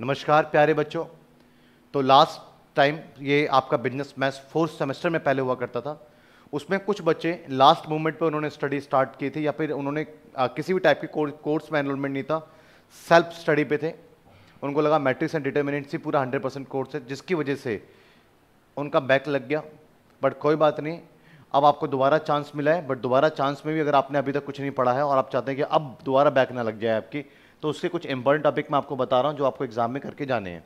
नमस्कार प्यारे बच्चों तो लास्ट टाइम ये आपका बिजनेस मैथ्स फोर्थ सेमेस्टर में पहले हुआ करता था उसमें कुछ बच्चे लास्ट मोमेंट पर उन्होंने स्टडी स्टार्ट की थी या फिर उन्होंने आ, किसी भी टाइप के कोर्स में एनरोलमेंट नहीं था सेल्फ स्टडी पे थे उनको लगा मैट्रिक्स एंड डिटर्मिनेंट से पूरा हंड्रेड परसेंट कोर्स है जिसकी वजह से उनका बैक लग गया बट कोई बात नहीं अब आपको दोबारा चांस मिला है बट दोबारा चांस में भी अगर आपने अभी तक कुछ नहीं पढ़ा है और आप चाहते हैं कि अब दोबारा बैक ना लग जाए आपकी तो उसके कुछ इंपॉर्टेंट टॉपिक मैं आपको बता रहा हूँ जो आपको एग्जाम में करके जाने हैं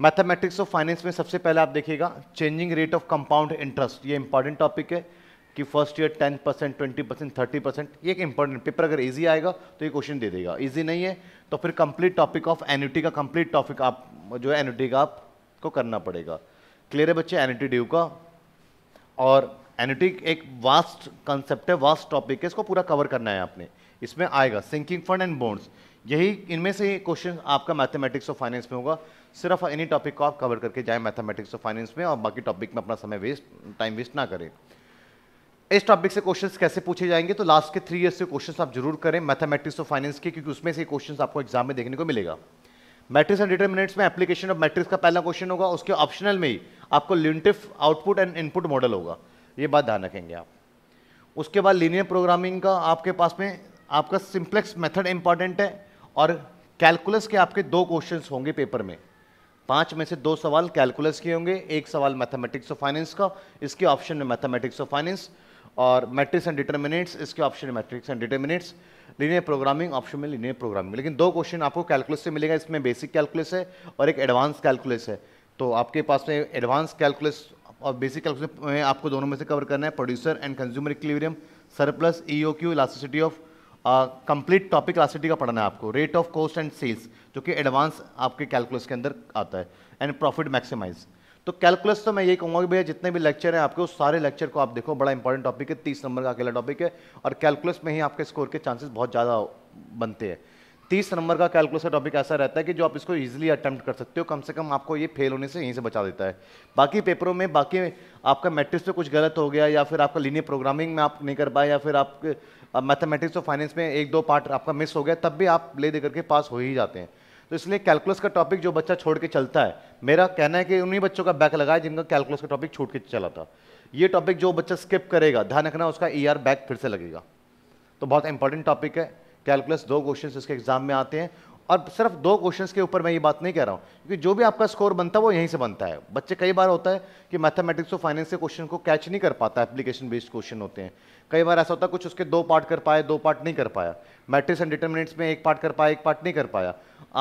मैथमेटिक्स ऑफ फाइनेंस में सबसे पहले आप देखिएगा changing rate of compound interest ये इंपॉर्टेंट टॉपिक है कि first year ten percent twenty percent thirty percent ये एक इंपॉर्टेंट पेपर अगर इजी आएगा तो ये क्वेश्चन दे देगा इजी नहीं है तो फिर कंप्लीट टॉपिक ऑफ एन का कंप्लीट टॉपिक आप जो है एन्यूटी का आपको करना पड़ेगा क्लियर है बच्चे एन्यूटी ड्यू का और एन्यूटी एक वास्ट कंसेप्ट है वास्ट टॉपिक है इसको पूरा कवर करना है आपने इसमें आएगा सिंकिंग फंड एंड बोन्स यही इनमें से क्वेश्चन आपका मैथमेटिक्स और फाइनेंस में होगा सिर्फ एनी टॉपिक को आप कवर करके जाए मैथमेटिक्स और फाइनेंस में और बाकी टॉपिक में अपना समय वेस्ट टाइम वेस्ट ना करें इस टॉपिक से क्वेश्चंस कैसे पूछे जाएंगे तो लास्ट के थ्री इयर्स से क्वेश्चंस आप जरूर करें मैथमेटिक्स और फाइनेंस के क्योंकि उसमें से क्वेश्चन आपको एग्जाम में देखने को मिलेगा मैट्रिक्स एंड डिटर्मिनेट्स में एप्लीकेशन ऑफ मैट्रिक्स का पहला क्वेश्चन होगा उसके ऑप्शनल में ही आपको Leontief output and input model होगा ये बात ध्यान रखेंगे आप उसके बाद लीनियर प्रोग्रामिंग का आपके पास में आपका सिंप्लेक्स मेथड इंपॉर्टेंट है और कैलकुलस के आपके दो क्वेश्चंस होंगे पेपर में पांच में से दो सवाल कैलकुलस के होंगे एक सवाल मैथमेटिक्स और फाइनेंस का इसके ऑप्शन में मैथमेटिक्स और फाइनेंस और मैट्रिक्स एंड डिटर्मिनेट्स इसके ऑप्शन में matrix and determinants linear programming option में लीनियर प्रोग्रामिंग लेकिन दो क्वेश्चन आपको कैलकुलस से मिलेगा इसमें बेसिक कैलकुलस है और एक एडवांस कैलकुलस है तो आपके पास में एडवांस कैलकुलस और बेसिक कैलकुलस में आपको दोनों में से कवर करना है producer and consumer equilibrium surplus EOQ elasticity Q of complete topic क्लासिटी का पढ़ना है आपको rate of cost and sales जो कि एडवांस आपके कैलकुलस के अंदर आता है एंड प्रॉफिट मैक्सिमाइज तो कैलकुलस तो मैं यही कहूँगा कि भैया जितने भी लेक्चर हैं आपके उस सारे लेक्चर को आप देखो बड़ा इंपॉर्टेंट टॉपिक है तीस नंबर का अकेला टॉपिक है और कैलकुलस में ही आपके स्कोर के चांसेस बहुत ज़्यादा बनते हैं तीस नंबर का कैलकुलस टॉपिक ऐसा रहता है कि जो आप इसको ईजिली अटैम्प्ट कर सकते हो कम से कम आपको ये फेल होने से यहीं से बचा देता है बाकी पेपरों में बाकी आपका मैट्रिक्स में कुछ गलत हो गया या फिर आपका लीनियर प्रोग्रामिंग में आप नहीं कर पाए या फिर आप मैथमेटिक्स और फाइनेंस में एक दो पार्ट आपका मिस हो गया तब भी आप ले दे करके पास हो ही जाते हैं तो इसलिए कैलकुलस का टॉपिक जो बच्चा छोड़ के चलता है मेरा कहना है कि उन्हीं बच्चों का बैक लगाए जिनका कैलकुलस का टॉपिक छोड़ के चला था ये टॉपिक जो बच्चा स्किप करेगा ध्यान रखना उसका ई e बैक फिर से लगेगा तो बहुत इंपॉर्टेंट टॉपिक है कैलकुलस दो क्वेश्चन इसके एग्जाम में आते हैं और सिर्फ दो क्वेश्चंस के ऊपर मैं ये बात नहीं कह रहा हूँ क्योंकि जो भी आपका स्कोर बनता है वो यहीं से बनता है बच्चे कई बार होता है कि मैथमेटिक्स और फाइनेंस के क्वेश्चन को कैच नहीं कर पाता एप्लीकेशन बेस्ड क्वेश्चन होते हैं कई बार ऐसा होता है कुछ उसके दो पार्ट कर पाए दो पार्ट नहीं कर पाया मैट्रिक्स एंड डिटर्मिनेट्स में एक पार्ट कर पाया एक पार्ट नहीं कर पाया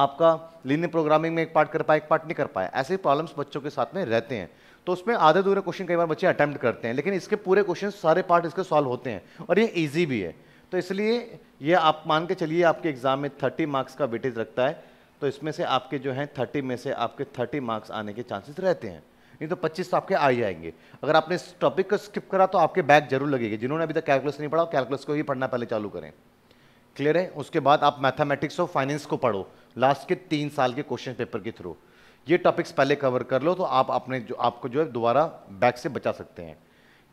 आपका लीनियर प्रोग्रामिंग में एक पार्ट कर पाया एक पार्ट नहीं कर पाया ऐसे ही प्रॉब्लम्स बच्चों के साथ में रहते हैं तो उसमें आधे दूरे क्वेश्चन कई बार बच्चे अटैम्प्ट करते हैं लेकिन इसके पूरे क्वेश्चन सारे पार्ट इसके सॉल्व होते हैं और ये ईजी भी है तो इसलिए ये आप मान के चलिए आपके एग्ज़ाम में थर्टी मार्क्स का वेटेज रखता है तो इसमें से आपके जो हैं थर्टी में से आपके थर्टी मार्क्स आने के चांसेस रहते हैं नहीं तो पच्चीस तो आपके आ ही जाएंगे अगर आपने इस टॉपिक को स्किप करा तो आपके बैग जरूर लगेगी जिन्होंने अभी तक कैलकुलस नहीं पढ़ा कैलकुलस को ही पढ़ना पहले चालू करें क्लियर है उसके बाद आप मैथमेटिक्स और फाइनेंस को पढ़ो लास्ट के तीन साल के क्वेश्चन पेपर के थ्रू ये टॉपिक्स पहले कवर कर लो तो आप अपने जो आपको जो है दोबारा बैग से बचा सकते हैं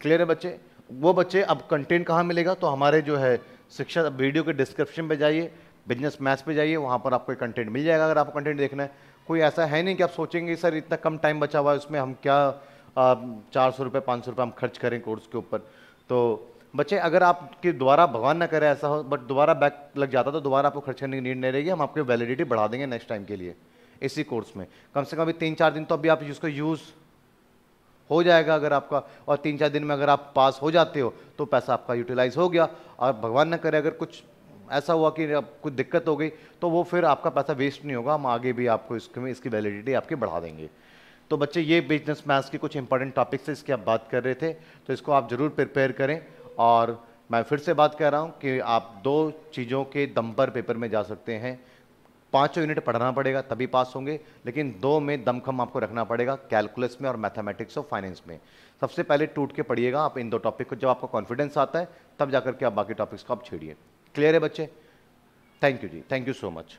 क्लियर है बच्चे वो बच्चे अब कंटेंट कहाँ मिलेगा तो हमारे जो है शिक्षा वीडियो के डिस्क्रिप्शन पे जाइए बिजनेस मैथ्स पे जाइए वहाँ पर आपको कंटेंट मिल जाएगा अगर आपको कंटेंट देखना है कोई ऐसा है नहीं कि आप सोचेंगे सर इतना कम टाइम बचा हुआ है उसमें हम क्या चार सौ रुपये पाँच सौ रुपये हम खर्च करें कोर्स के ऊपर तो बच्चे अगर आपके दोबारा भगवान ना करे ऐसा हो बट दोबारा बैक लग जाता तो दोबारा आपको खर्च करने की नीड नहीं रहेगी हम आपकी वैलिडिटी बढ़ा देंगे नेक्स्ट टाइम के लिए इसी कोर्स में कम से कम अभी तीन चार दिन तो अभी आप इसको यूज़ हो जाएगा अगर आपका और तीन चार दिन में अगर आप पास हो जाते हो तो पैसा आपका यूटिलाइज़ हो गया और भगवान न करे अगर कुछ ऐसा हुआ कि अब कुछ दिक्कत हो गई तो वो फिर आपका पैसा वेस्ट नहीं होगा हम आगे भी आपको इसमें इसकी वैलिडिटी आपकी बढ़ा देंगे तो बच्चे ये बिजनेस मैथ्स के कुछ इंपॉर्टेंट टॉपिक्स है इसकी आप बात कर रहे थे तो इसको आप ज़रूर प्रिपेयर करें और मैं फिर से बात कर रहा हूँ कि आप दो चीज़ों के दम पर पेपर में जा सकते हैं पाँचों यूनिट पढ़ना पड़ेगा तभी पास होंगे लेकिन दो में दमखम आपको रखना पड़ेगा कैलकुलस में और मैथमेटिक्स और फाइनेंस में सबसे पहले टूट के पढ़िएगा आप इन दो टॉपिक को जब आपका कॉन्फिडेंस आता है तब जाकर के आप बाकी टॉपिक्स को आप छेड़िए क्लियर है बच्चे thank you ji thank you so much